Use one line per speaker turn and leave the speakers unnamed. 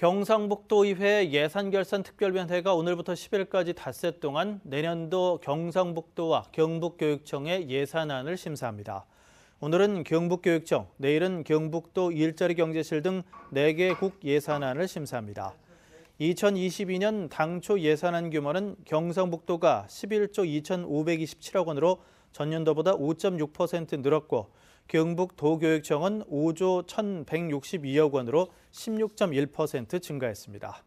경상북도의회 예산결산특별위원회가 오늘부터 10일까지 닷새 동안 내년도 경상북도와 경북교육청의 예산안을 심사합니다. 오늘은 경북교육청, 내일은 경북도 일자리경제실 등 4개 국 예산안을 심사합니다. 2022년 당초 예산안 규모는 경상북도가 11조 2,527억 원으로 전년도보다 5.6% 늘었고 경북도교육청은 5조 1,162억 원으로 16.1% 증가했습니다.